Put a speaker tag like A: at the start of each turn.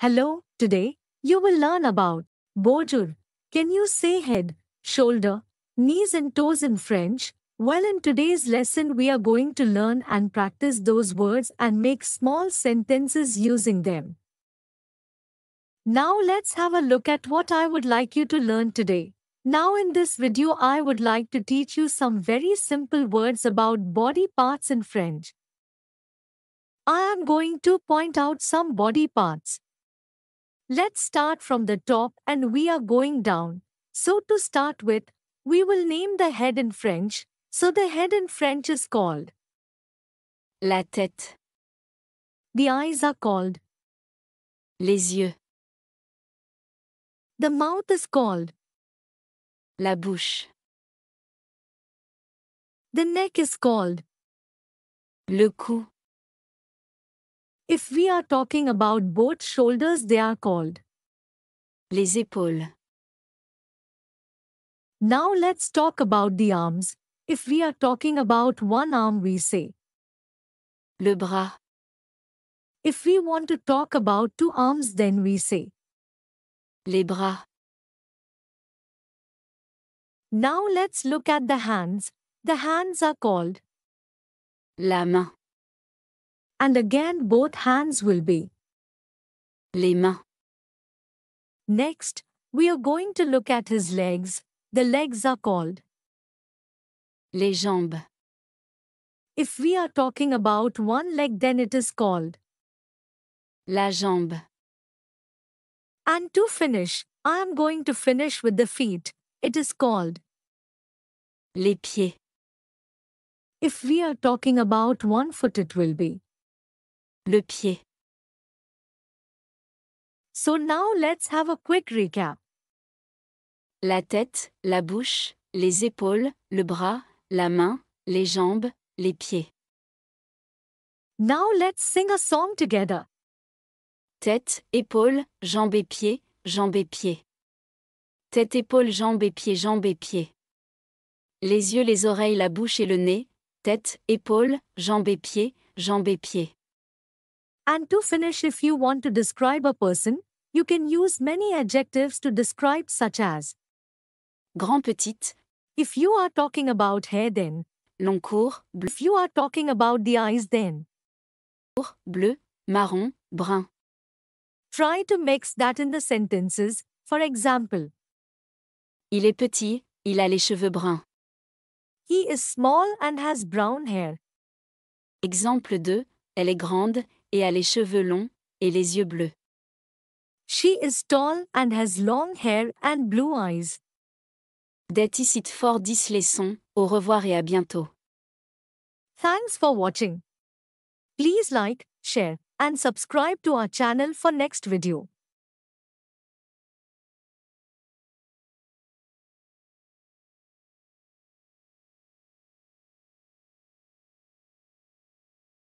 A: Hello, today, you will learn about Bonjour. Can you say head, shoulder, knees and toes in French? Well, in today's lesson, we are going to learn and practice those words and make small sentences using them. Now let's have a look at what I would like you to learn today. Now in this video, I would like to teach you some very simple words about body parts in French. I am going to point out some body parts. Let's start from the top and we are going down. So to start with, we will name the head in French, so the head in French is called
B: La tête. The eyes are called Les yeux. The mouth is called La bouche. The neck is called Le cou. If we are talking about both shoulders, they are called les épaules. Now
A: let's talk about the arms. If we are talking about one arm, we say
B: le bras. If we want to talk about two arms, then we say les bras. Now let's look at the hands. The hands are called la main.
A: And again both hands will be. Les mains. Next, we are going to look at his legs. The legs
B: are called. Les jambes. If we are talking about one leg then it is called. La jambe.
A: And to finish, I am going to finish with the feet. It is called.
B: Les pieds. If we are talking about one foot it will be. le pied.
C: So now let's have a quick recap. La tête, la bouche, les épaules, le bras, la main, les jambes, les pieds. Now let's sing a song together. Tête, épaules, jambes et pieds, jambes et pieds. Tête, épaules, jambes et pieds, jambes et pieds. Les yeux, les oreilles, la bouche et le nez, tête, épaules, jambes et pieds, jambes et pieds. And to finish, if you want to describe a person,
A: you can use many adjectives to describe such as grand petite. If you are talking about hair then long court, bleu. If you are talking about the eyes then court, bleu, marron, brun. Try to mix that in the sentences. For example, Il est petit, il
C: a les cheveux bruns. He is small and has brown hair. Exemple 2, elle est grande, et a les cheveux longs, et les yeux bleus.
A: She is tall and has long hair and blue eyes. leçons. Au revoir et à bientôt. Thanks for watching.
B: Please like, share, and subscribe to our channel for next video.